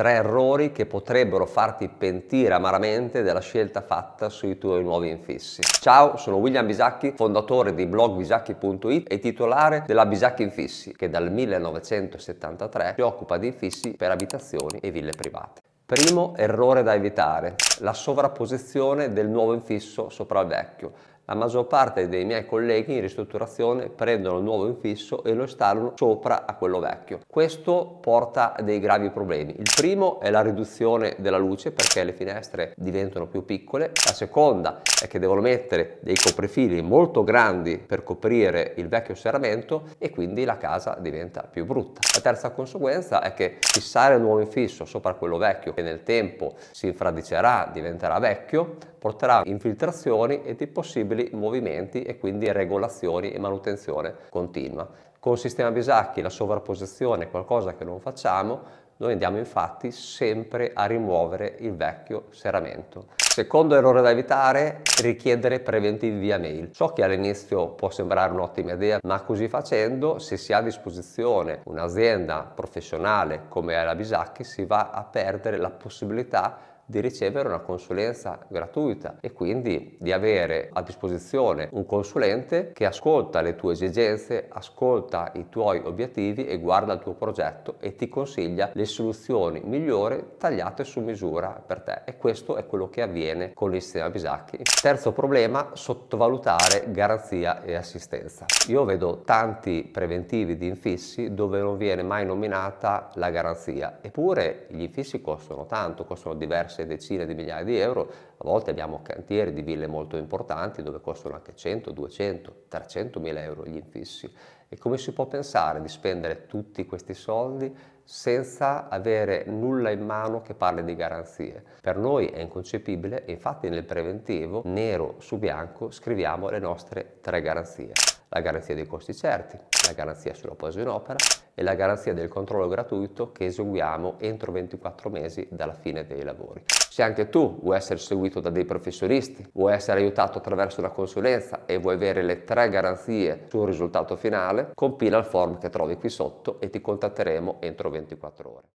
tre errori che potrebbero farti pentire amaramente della scelta fatta sui tuoi nuovi infissi. Ciao, sono William Bisacchi, fondatore di blogbisacchi.it e titolare della Bisacchi Infissi, che dal 1973 si occupa di infissi per abitazioni e ville private. Primo errore da evitare, la sovrapposizione del nuovo infisso sopra il vecchio. La maggior parte dei miei colleghi in ristrutturazione prendono il nuovo infisso e lo installano sopra a quello vecchio. Questo porta a dei gravi problemi. Il primo è la riduzione della luce perché le finestre diventano più piccole. La seconda è che devono mettere dei coprifili molto grandi per coprire il vecchio serramento e quindi la casa diventa più brutta. La terza conseguenza è che fissare il nuovo infisso sopra quello vecchio che nel tempo si infradicerà, diventerà vecchio, porterà infiltrazioni ed è possibile singoli movimenti e quindi regolazioni e manutenzione continua. Con il sistema Bisacchi la sovrapposizione è qualcosa che non facciamo, noi andiamo infatti sempre a rimuovere il vecchio serramento. Secondo errore da evitare, richiedere preventivi via mail. So che all'inizio può sembrare un'ottima idea, ma così facendo, se si ha a disposizione un'azienda professionale come è la Bisacchi, si va a perdere la possibilità di ricevere una consulenza gratuita e quindi di avere a disposizione un consulente che ascolta le tue esigenze, ascolta i tuoi obiettivi e guarda il tuo progetto e ti consiglia le soluzioni migliori tagliate su misura per te e questo è quello che avviene con il sistema Bisacchi. Terzo problema, sottovalutare garanzia e assistenza. Io vedo tanti preventivi di infissi dove non viene mai nominata la garanzia, eppure gli infissi costano tanto, costano diversi diverse decine di migliaia di euro, a volte abbiamo cantieri di ville molto importanti dove costano anche 100, 200, 300 mila euro gli infissi e come si può pensare di spendere tutti questi soldi senza avere nulla in mano che parli di garanzie? Per noi è inconcepibile infatti nel preventivo, nero su bianco, scriviamo le nostre tre garanzie. La garanzia dei costi certi, la garanzia sulla posa in opera e la garanzia del controllo gratuito che eseguiamo entro 24 mesi dalla fine dei lavori. Se anche tu vuoi essere seguito da dei professionisti, vuoi essere aiutato attraverso una consulenza e vuoi avere le tre garanzie sul risultato finale, compila il form che trovi qui sotto e ti contatteremo entro 24 ore.